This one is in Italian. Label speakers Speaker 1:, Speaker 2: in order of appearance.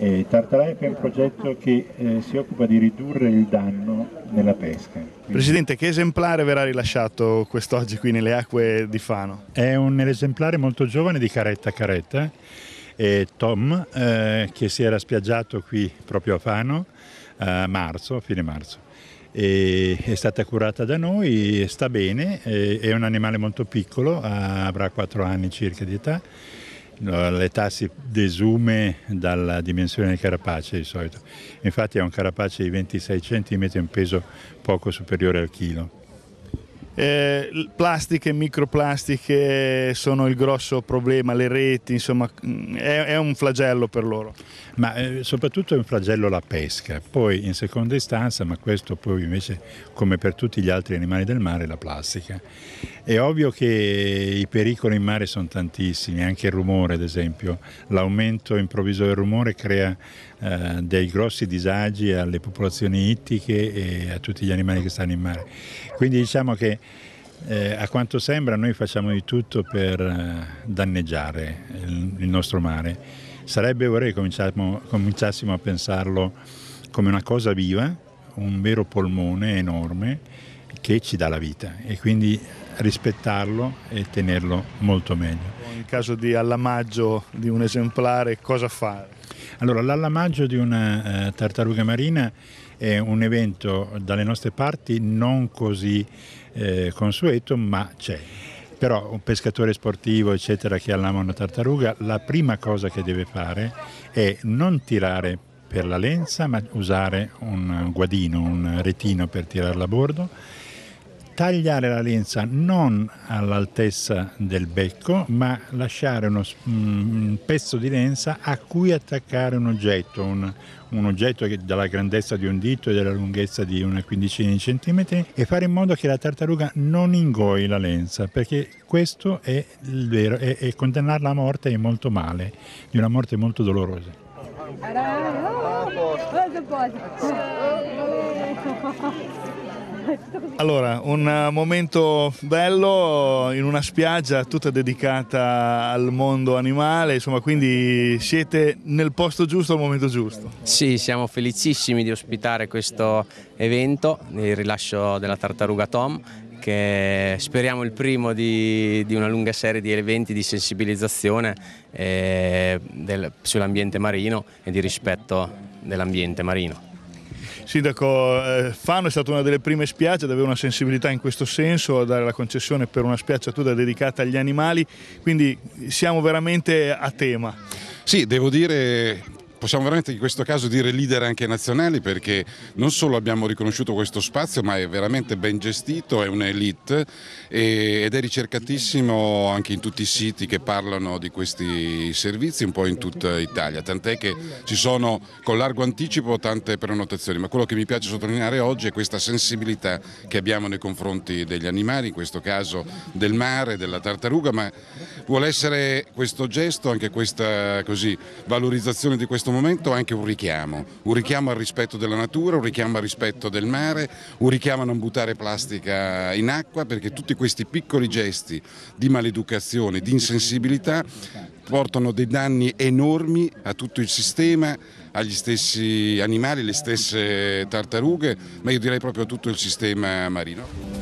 Speaker 1: Eh, Tartaraiac è un progetto che eh, si occupa di ridurre il danno nella pesca. Presidente, che esemplare verrà rilasciato quest'oggi qui nelle acque di Fano? È un esemplare molto giovane di Caretta Caretta, eh, Tom, che si era spiaggiato qui proprio a Fano a marzo, fine marzo. E è stata curata da noi, sta bene, eh, è un animale molto piccolo, avrà 4 anni circa di età L'età si desume dalla dimensione del carapace di solito, infatti è un carapace di 26 cm un peso poco superiore al chilo. Eh, plastiche e microplastiche sono il grosso problema, le reti, insomma, mm, è, è un flagello per loro. Ma eh, soprattutto è un flagello la pesca, poi in seconda istanza, ma questo poi invece come per tutti gli altri animali del mare, la plastica. È ovvio che i pericoli in mare sono tantissimi, anche il rumore ad esempio, l'aumento improvviso del rumore crea eh, dei grossi disagi alle popolazioni ittiche e a tutti gli animali che stanno in mare. Quindi diciamo che eh, a quanto sembra noi facciamo di tutto per eh, danneggiare il, nostro mare. Sarebbe ora che cominciassimo a pensarlo come una cosa viva, un vero polmone enorme che ci dà la vita e quindi rispettarlo e tenerlo molto meglio.
Speaker 2: In caso di allamaggio di un esemplare cosa fare?
Speaker 1: Allora l'allamaggio di una eh, tartaruga marina è un evento dalle nostre parti non così eh, consueto, ma c'è. Però un pescatore sportivo eccetera, che allama una tartaruga, la prima cosa che deve fare è non tirare per la lenza, ma usare un guadino, un retino per tirarla a bordo tagliare la lenza non all'altezza del becco ma lasciare uno, mm, un pezzo di lenza a cui attaccare un oggetto, un, un oggetto che, dalla grandezza di un dito e dalla lunghezza di una quindicina di centimetri e fare in modo che la tartaruga non ingoi la lenza perché questo è il vero e, condannarla a morte è molto male, di una morte molto dolorosa.
Speaker 2: Ah, oh, oh, oh, allora, un eh, momento bello in una spiaggia tutta dedicata al mondo animale, insomma, quindi siete nel posto giusto al momento giusto.
Speaker 3: Sì, siamo felicissimi di ospitare questo evento, il rilascio della tartaruga Tom che speriamo il primo di, di, una lunga serie di eventi di sensibilizzazione eh, sull'ambiente marino e di rispetto dell'ambiente marino.
Speaker 2: Sindaco eh, Fano è stata una delle prime spiagge ad avere una sensibilità in questo senso, a dare la concessione per una spiaggiatura dedicata agli animali, quindi siamo veramente a tema.
Speaker 3: Sì, devo dire possiamo veramente in questo caso dire leader anche nazionali perché non solo abbiamo riconosciuto questo spazio ma è veramente ben gestito, è un'elite ed è ricercatissimo anche in tutti i siti che parlano di questi servizi un po' in tutta Italia, tant'è che ci sono con largo anticipo tante prenotazioni, ma quello che mi piace sottolineare oggi è questa sensibilità che abbiamo nei confronti degli animali, in questo caso del mare, della tartaruga, ma vuole essere questo gesto, anche questa così, valorizzazione di questo questo momento anche un richiamo, un richiamo al rispetto della natura, un richiamo al rispetto del mare, un richiamo a non buttare plastica in acqua perché tutti questi piccoli gesti di maleducazione, di insensibilità portano dei danni enormi a tutto il sistema, agli stessi animali, alle stesse tartarughe, ma io direi proprio a tutto il sistema marino.